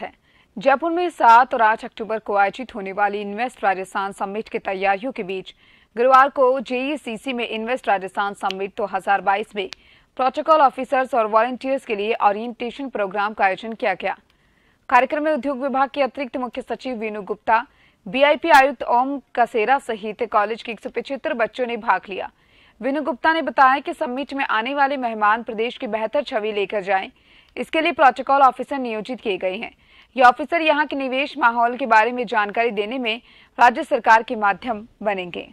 है जयपुर में सात और आठ अक्टूबर को आयोजित होने वाली इन्वेस्ट राजस्थान समिट की तैयारियों के बीच गुरुवार को जेईसीसी में इन्वेस्ट राजस्थान समिट बाईस में प्रोटोकॉल ऑफिसर्स और वॉलेंटियर्स के लिए ऑरियंटेशन प्रोग्राम का आयोजन किया गया कार्यक्रम में उद्योग विभाग के अतिरिक्त मुख्य सचिव वीनू गुप्ता बीआईपी आयुक्त ओम कसेरा सहित कॉलेज के एक बच्चों ने भाग लिया विनु गुप्ता ने बताया कि समिट में आने वाले मेहमान प्रदेश की बेहतर छवि लेकर जाएं। इसके लिए प्रोटोकॉल ऑफिसर नियोजित किए गए हैं ये ऑफिसर यहाँ के निवेश माहौल के बारे में जानकारी देने में राज्य सरकार के माध्यम बनेंगे